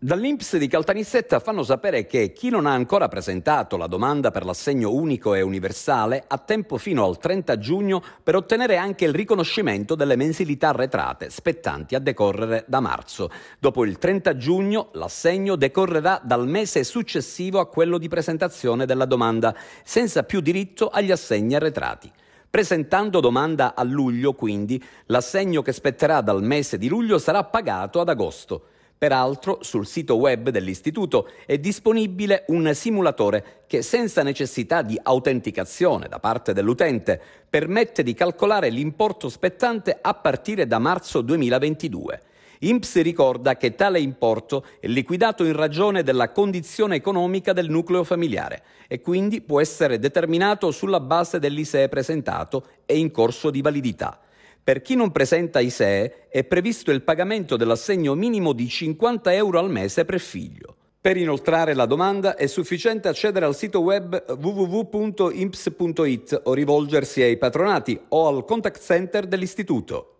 Dall'INPS di Caltanissetta fanno sapere che chi non ha ancora presentato la domanda per l'assegno unico e universale ha tempo fino al 30 giugno per ottenere anche il riconoscimento delle mensilità arretrate spettanti a decorrere da marzo. Dopo il 30 giugno l'assegno decorrerà dal mese successivo a quello di presentazione della domanda, senza più diritto agli assegni arretrati. Presentando domanda a luglio, quindi, l'assegno che spetterà dal mese di luglio sarà pagato ad agosto. Peraltro sul sito web dell'istituto è disponibile un simulatore che senza necessità di autenticazione da parte dell'utente permette di calcolare l'importo spettante a partire da marzo 2022. INPS ricorda che tale importo è liquidato in ragione della condizione economica del nucleo familiare e quindi può essere determinato sulla base dell'ISEE presentato e in corso di validità. Per chi non presenta ISEE è previsto il pagamento dell'assegno minimo di 50 euro al mese per figlio. Per inoltrare la domanda è sufficiente accedere al sito web www.imps.it o rivolgersi ai patronati o al contact center dell'istituto.